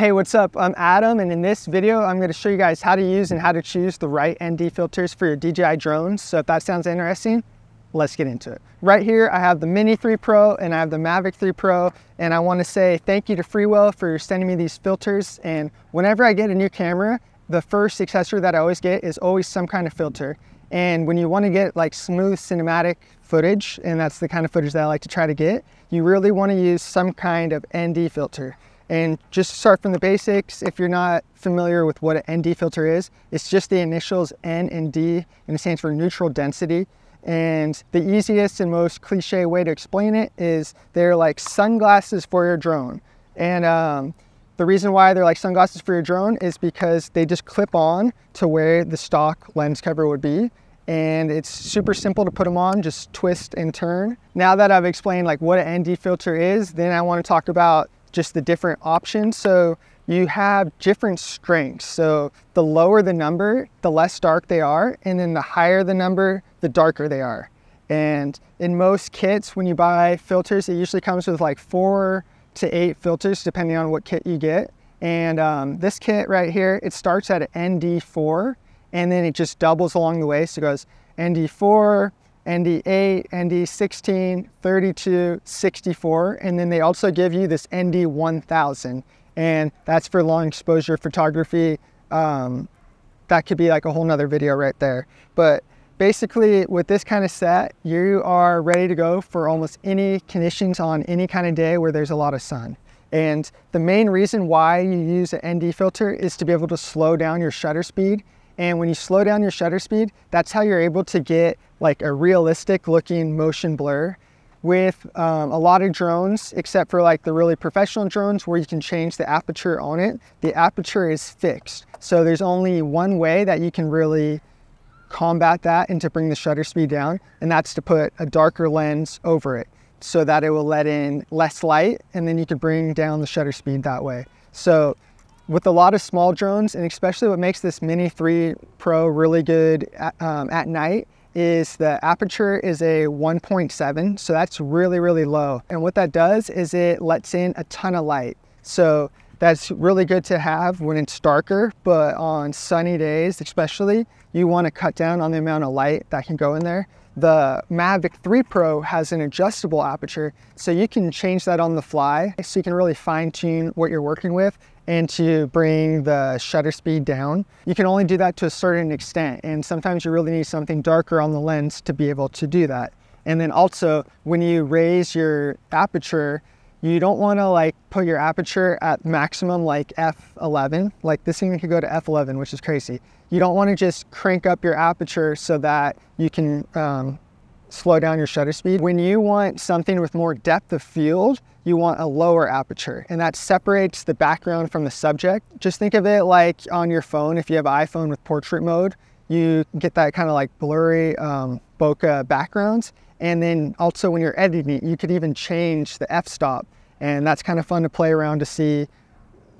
Hey, what's up? I'm Adam, and in this video, I'm gonna show you guys how to use and how to choose the right ND filters for your DJI drones. So if that sounds interesting, let's get into it. Right here, I have the Mini 3 Pro and I have the Mavic 3 Pro, and I wanna say thank you to Freewell for sending me these filters. And whenever I get a new camera, the first accessory that I always get is always some kind of filter. And when you want to get like smooth cinematic footage, and that's the kind of footage that I like to try to get, you really want to use some kind of ND filter. And just to start from the basics, if you're not familiar with what an ND filter is, it's just the initials N and D, and it stands for neutral density. And the easiest and most cliche way to explain it is they're like sunglasses for your drone. And um, the reason why they're like sunglasses for your drone is because they just clip on to where the stock lens cover would be and it's super simple to put them on, just twist and turn. Now that I've explained like what an ND filter is, then I wanna talk about just the different options. So you have different strengths. So the lower the number, the less dark they are. And then the higher the number, the darker they are. And in most kits, when you buy filters, it usually comes with like four to eight filters, depending on what kit you get. And um, this kit right here, it starts at ND4, and then it just doubles along the way. So it goes ND4, ND8, ND16, 32, 64, and then they also give you this ND1000, and that's for long exposure photography. Um, that could be like a whole nother video right there. But basically with this kind of set, you are ready to go for almost any conditions on any kind of day where there's a lot of sun. And the main reason why you use an ND filter is to be able to slow down your shutter speed and when you slow down your shutter speed, that's how you're able to get like a realistic looking motion blur with um, a lot of drones, except for like the really professional drones where you can change the aperture on it, the aperture is fixed. So there's only one way that you can really combat that and to bring the shutter speed down, and that's to put a darker lens over it so that it will let in less light, and then you can bring down the shutter speed that way. So with a lot of small drones, and especially what makes this Mini 3 Pro really good at, um, at night is the aperture is a 1.7, so that's really, really low. And what that does is it lets in a ton of light. So that's really good to have when it's darker, but on sunny days especially, you wanna cut down on the amount of light that can go in there. The Mavic 3 Pro has an adjustable aperture, so you can change that on the fly, so you can really fine tune what you're working with and to bring the shutter speed down. You can only do that to a certain extent and sometimes you really need something darker on the lens to be able to do that. And then also when you raise your aperture, you don't want to like put your aperture at maximum like f11 like this thing could go to f11 which is crazy you don't want to just crank up your aperture so that you can um, slow down your shutter speed when you want something with more depth of field you want a lower aperture and that separates the background from the subject. Just think of it like on your phone, if you have iPhone with portrait mode, you get that kind of like blurry um, bokeh backgrounds. And then also when you're editing it, you could even change the f-stop and that's kind of fun to play around to see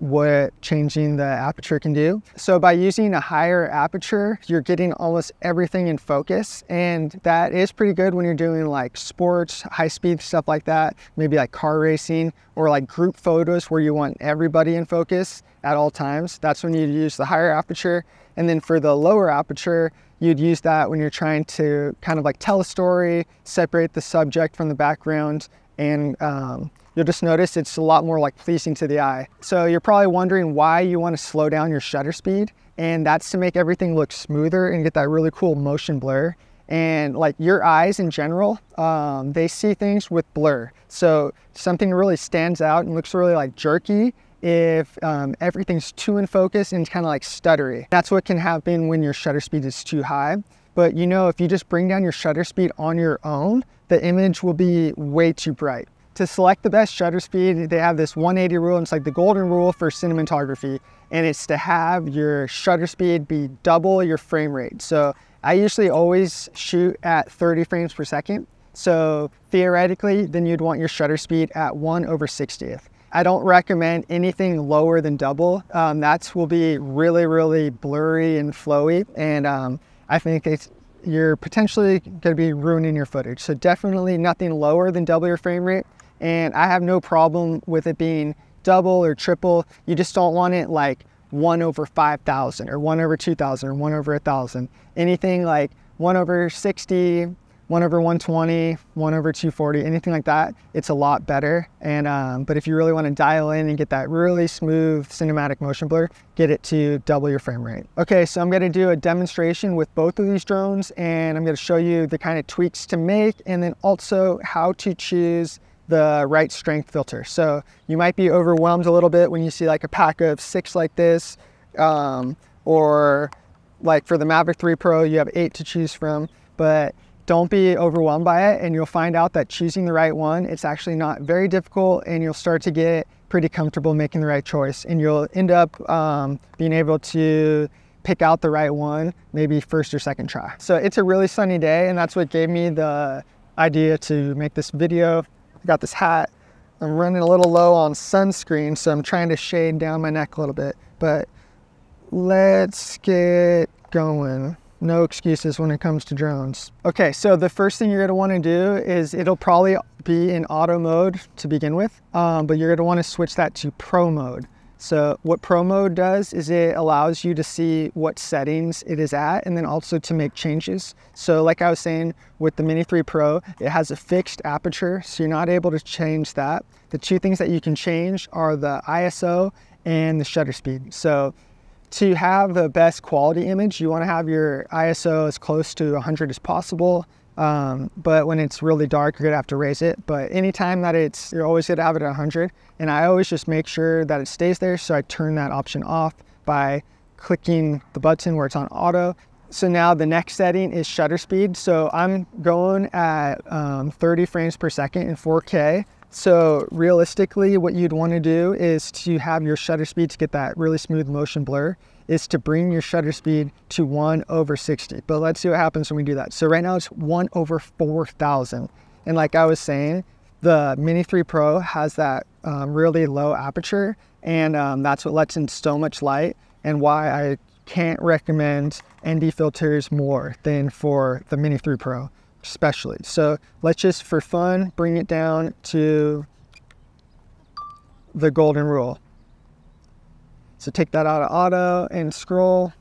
what changing the aperture can do. So by using a higher aperture, you're getting almost everything in focus. And that is pretty good when you're doing like sports, high speed stuff like that, maybe like car racing or like group photos where you want everybody in focus at all times. That's when you use the higher aperture. And then for the lower aperture, you'd use that when you're trying to kind of like tell a story, separate the subject from the background and um, you'll just notice it's a lot more like pleasing to the eye. So you're probably wondering why you want to slow down your shutter speed and that's to make everything look smoother and get that really cool motion blur. And like your eyes in general, um, they see things with blur. So something really stands out and looks really like jerky if um, everything's too in focus and kind of like stuttery. That's what can happen when your shutter speed is too high. But you know, if you just bring down your shutter speed on your own, the image will be way too bright to select the best shutter speed, they have this 180 rule, and it's like the golden rule for cinematography. And it's to have your shutter speed be double your frame rate. So I usually always shoot at 30 frames per second. So theoretically, then you'd want your shutter speed at 1 over 60th. I don't recommend anything lower than double. Um, that will be really, really blurry and flowy. And um, I think it's you're potentially going to be ruining your footage. So definitely nothing lower than double your frame rate and I have no problem with it being double or triple. You just don't want it like one over 5,000 or one over 2,000 or one over a thousand. Anything like one over 60, one over 120, one over 240, anything like that, it's a lot better. And um, But if you really wanna dial in and get that really smooth cinematic motion blur, get it to double your frame rate. Okay, so I'm gonna do a demonstration with both of these drones and I'm gonna show you the kind of tweaks to make and then also how to choose the right strength filter. So you might be overwhelmed a little bit when you see like a pack of six like this, um, or like for the Maverick 3 Pro, you have eight to choose from, but don't be overwhelmed by it. And you'll find out that choosing the right one, it's actually not very difficult and you'll start to get pretty comfortable making the right choice. And you'll end up um, being able to pick out the right one, maybe first or second try. So it's a really sunny day and that's what gave me the idea to make this video. I got this hat. I'm running a little low on sunscreen, so I'm trying to shade down my neck a little bit. But let's get going. No excuses when it comes to drones. Okay, so the first thing you're gonna wanna do is it'll probably be in auto mode to begin with, um, but you're gonna wanna switch that to pro mode. So what Pro Mode does is it allows you to see what settings it is at and then also to make changes. So like I was saying with the Mini 3 Pro, it has a fixed aperture, so you're not able to change that. The two things that you can change are the ISO and the shutter speed. So to have the best quality image, you wanna have your ISO as close to 100 as possible um, but when it's really dark, you're gonna have to raise it. But anytime that it's, you're always gonna have it at 100. And I always just make sure that it stays there. So I turn that option off by clicking the button where it's on auto. So now the next setting is shutter speed. So I'm going at um, 30 frames per second in 4K so realistically, what you'd want to do is to have your shutter speed to get that really smooth motion blur is to bring your shutter speed to 1 over 60. But let's see what happens when we do that. So right now it's 1 over 4,000. And like I was saying, the Mini 3 Pro has that um, really low aperture and um, that's what lets in so much light and why I can't recommend ND filters more than for the Mini 3 Pro especially. So let's just, for fun, bring it down to the golden rule. So take that out of auto and scroll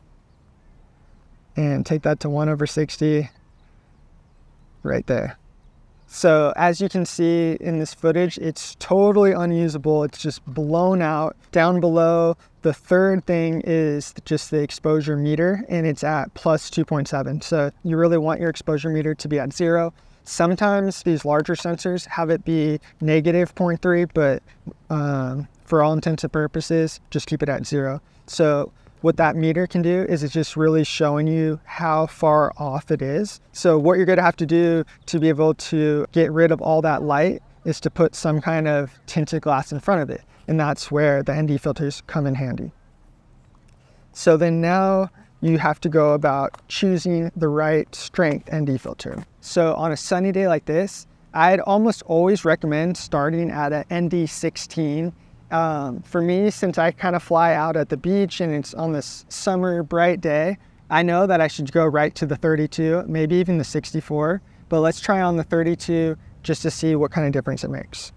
and take that to 1 over 60 right there. So as you can see in this footage, it's totally unusable. It's just blown out. Down below, the third thing is just the exposure meter and it's at plus 2.7. So you really want your exposure meter to be at zero. Sometimes these larger sensors have it be negative 0.3, but um, for all intents and purposes, just keep it at zero. So what that meter can do is it's just really showing you how far off it is. So what you're gonna have to do to be able to get rid of all that light is to put some kind of tinted glass in front of it. And that's where the ND filters come in handy. So then now you have to go about choosing the right strength ND filter. So on a sunny day like this, I'd almost always recommend starting at an ND16 um, for me, since I kind of fly out at the beach and it's on this summer bright day, I know that I should go right to the 32, maybe even the 64, but let's try on the 32 just to see what kind of difference it makes.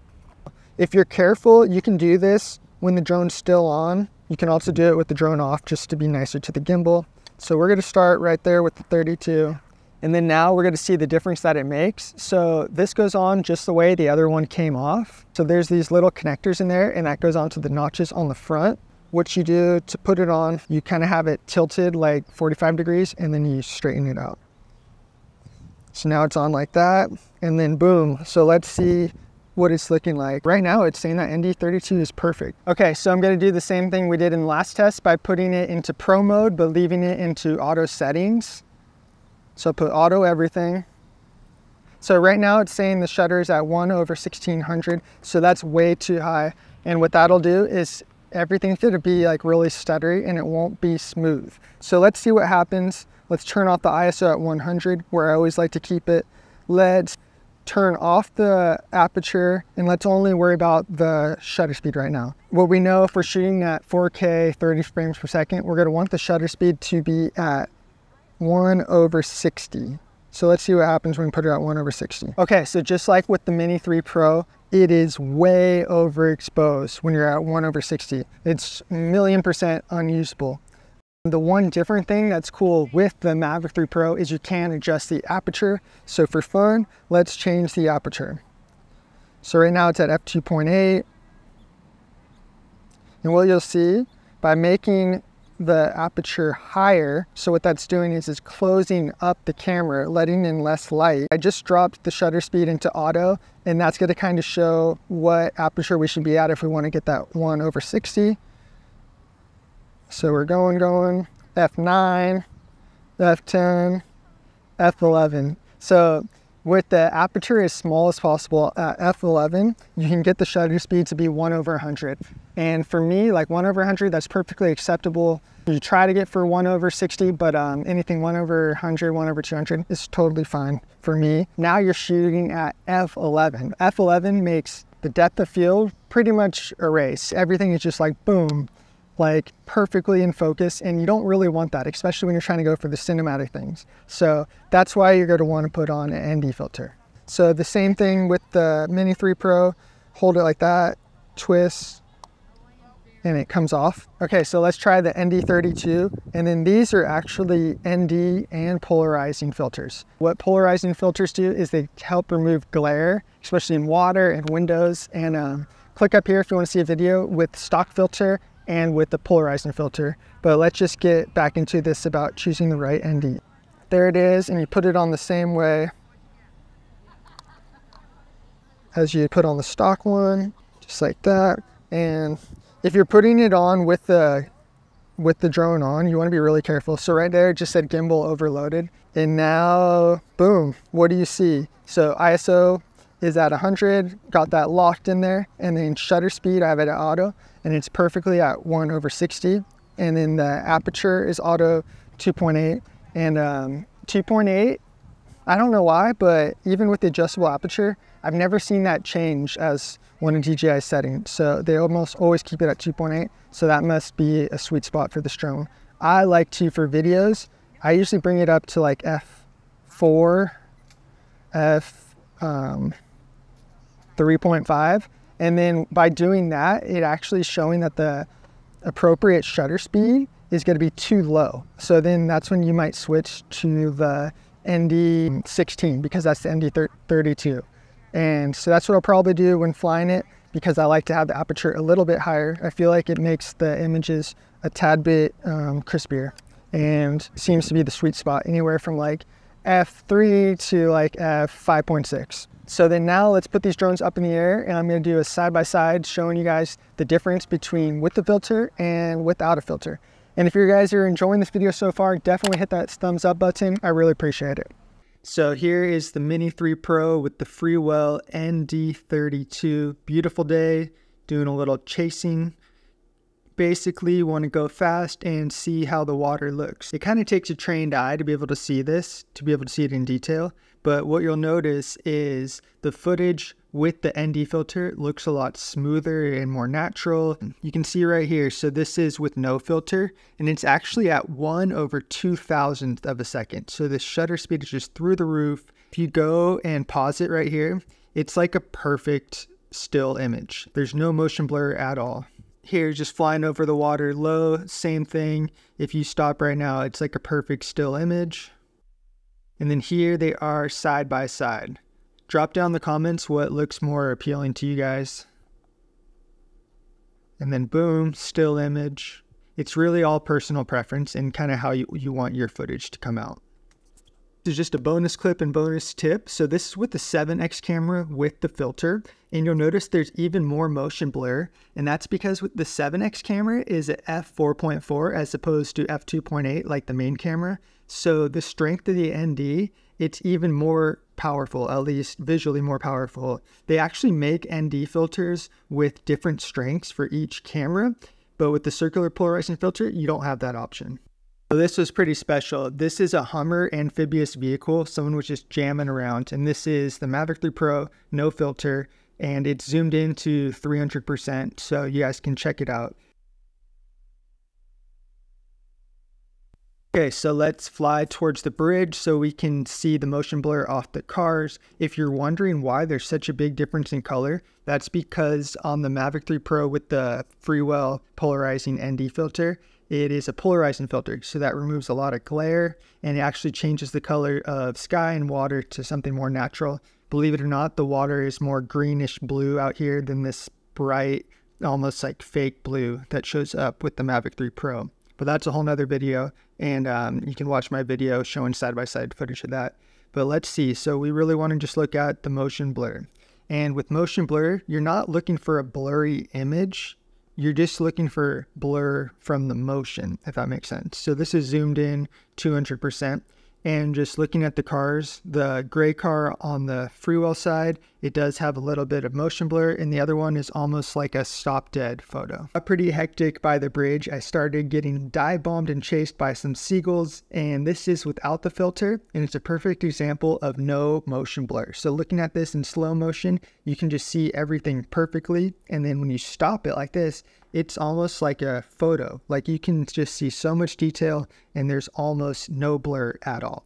If you're careful, you can do this when the drone's still on. You can also do it with the drone off just to be nicer to the gimbal. So we're gonna start right there with the 32. And then now we're gonna see the difference that it makes. So this goes on just the way the other one came off. So there's these little connectors in there and that goes onto the notches on the front. What you do to put it on, you kind of have it tilted like 45 degrees and then you straighten it out. So now it's on like that and then boom. So let's see what it's looking like. Right now it's saying that ND32 is perfect. Okay, so I'm gonna do the same thing we did in the last test by putting it into pro mode, but leaving it into auto settings. So put auto everything. So right now it's saying the shutter is at 1 over 1600, so that's way too high. And what that'll do is everything's going to be like really stuttery and it won't be smooth. So let's see what happens. Let's turn off the ISO at 100 where I always like to keep it. Let's turn off the aperture and let's only worry about the shutter speed right now. What we know if we're shooting at 4K 30 frames per second, we're going to want the shutter speed to be at 1 over 60. So let's see what happens when we put it at 1 over 60. Okay, so just like with the Mini 3 Pro, it is way overexposed when you're at 1 over 60. It's million percent unusable. The one different thing that's cool with the Maverick 3 Pro is you can adjust the aperture. So for fun, let's change the aperture. So right now it's at f2.8. And what you'll see by making the aperture higher. So what that's doing is it's closing up the camera, letting in less light. I just dropped the shutter speed into auto and that's gonna kind of show what aperture we should be at if we wanna get that one over 60. So we're going, going, F9, F10, F11. So with the aperture as small as possible at uh, f11, you can get the shutter speed to be 1 over 100. And for me, like 1 over 100, that's perfectly acceptable. You try to get for 1 over 60, but um, anything 1 over 100, 1 over 200 is totally fine for me. Now you're shooting at f11. f11 makes the depth of field pretty much erase. Everything is just like boom, like perfectly in focus and you don't really want that, especially when you're trying to go for the cinematic things. So that's why you're going to want to put on an ND filter. So the same thing with the Mini 3 Pro, hold it like that, twist, and it comes off. Okay, so let's try the ND32. And then these are actually ND and polarizing filters. What polarizing filters do is they help remove glare, especially in water and windows. And um, click up here if you wanna see a video with stock filter and with the polarizing filter. But let's just get back into this about choosing the right ND. There it is, and you put it on the same way as you put on the stock one, just like that. And if you're putting it on with the with the drone on, you want to be really careful. So right there, it just said gimbal overloaded. And now, boom, what do you see? So ISO is at 100, got that locked in there. And then shutter speed, I have it at auto and it's perfectly at 1 over 60. And then the aperture is auto 2.8 and um, 2.8, I don't know why, but even with the adjustable aperture, I've never seen that change as one of DJI's settings. So they almost always keep it at 2.8. So that must be a sweet spot for this drone. I like to, for videos, I usually bring it up to like F4, F um, 3.5 and then by doing that, it actually is showing that the appropriate shutter speed is going to be too low. So then that's when you might switch to the ND16 because that's the ND32. And so that's what I'll probably do when flying it because I like to have the aperture a little bit higher. I feel like it makes the images a tad bit um, crispier and seems to be the sweet spot anywhere from like f3 to like f5.6. So then now let's put these drones up in the air and I'm gonna do a side-by-side -side showing you guys the difference between with the filter and without a filter. And if you guys are enjoying this video so far, definitely hit that thumbs up button. I really appreciate it. So here is the Mini 3 Pro with the Freewell ND32. Beautiful day, doing a little chasing. Basically want to go fast and see how the water looks. It kind of takes a trained eye to be able to see this, to be able to see it in detail but what you'll notice is the footage with the ND filter looks a lot smoother and more natural. You can see right here, so this is with no filter, and it's actually at 1 over 2,000th of a second. So the shutter speed is just through the roof. If you go and pause it right here, it's like a perfect still image. There's no motion blur at all. Here, just flying over the water low, same thing. If you stop right now, it's like a perfect still image. And then here they are side by side. Drop down the comments what looks more appealing to you guys. And then boom, still image. It's really all personal preference and kind of how you, you want your footage to come out. This is just a bonus clip and bonus tip. So this is with the 7X camera with the filter, and you'll notice there's even more motion blur, and that's because with the 7X camera is at f4.4 as opposed to f2.8 like the main camera. So the strength of the ND, it's even more powerful, at least visually more powerful. They actually make ND filters with different strengths for each camera, but with the circular polarizing filter, you don't have that option. So this was pretty special. This is a Hummer amphibious vehicle. Someone was just jamming around, and this is the Maverick 3 Pro, no filter, and it's zoomed in to 300%, so you guys can check it out. Okay, so let's fly towards the bridge so we can see the motion blur off the cars. If you're wondering why there's such a big difference in color, that's because on the Mavic 3 Pro with the Freewell polarizing ND filter, it is a polarizing filter. So that removes a lot of glare and it actually changes the color of sky and water to something more natural. Believe it or not, the water is more greenish blue out here than this bright, almost like fake blue that shows up with the Mavic 3 Pro but that's a whole nother video. And um, you can watch my video showing side-by-side -side footage of that. But let's see. So we really want to just look at the motion blur. And with motion blur, you're not looking for a blurry image. You're just looking for blur from the motion, if that makes sense. So this is zoomed in 200%. And just looking at the cars, the gray car on the freewheel side it does have a little bit of motion blur, and the other one is almost like a stop dead photo. A pretty hectic by the bridge. I started getting dive bombed and chased by some seagulls, and this is without the filter, and it's a perfect example of no motion blur. So looking at this in slow motion, you can just see everything perfectly, and then when you stop it like this, it's almost like a photo. Like you can just see so much detail and there's almost no blur at all.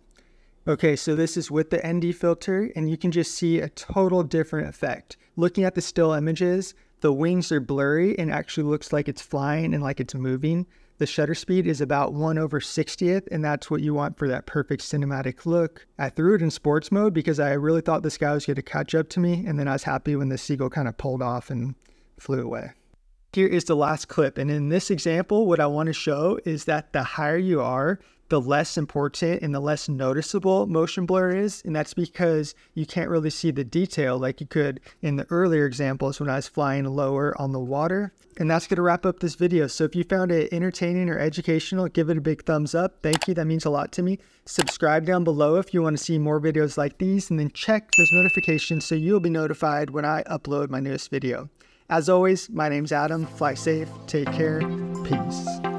Okay, so this is with the ND filter, and you can just see a total different effect. Looking at the still images, the wings are blurry and actually looks like it's flying and like it's moving. The shutter speed is about 1 over 60th, and that's what you want for that perfect cinematic look. I threw it in sports mode because I really thought this guy was going to catch up to me, and then I was happy when the seagull kind of pulled off and flew away. Here is the last clip, and in this example, what I want to show is that the higher you are, the less important and the less noticeable motion blur is. And that's because you can't really see the detail like you could in the earlier examples when I was flying lower on the water. And that's going to wrap up this video. So if you found it entertaining or educational, give it a big thumbs up. Thank you. That means a lot to me. Subscribe down below if you want to see more videos like these and then check those notifications so you'll be notified when I upload my newest video. As always, my name's Adam. Fly safe. Take care. Peace.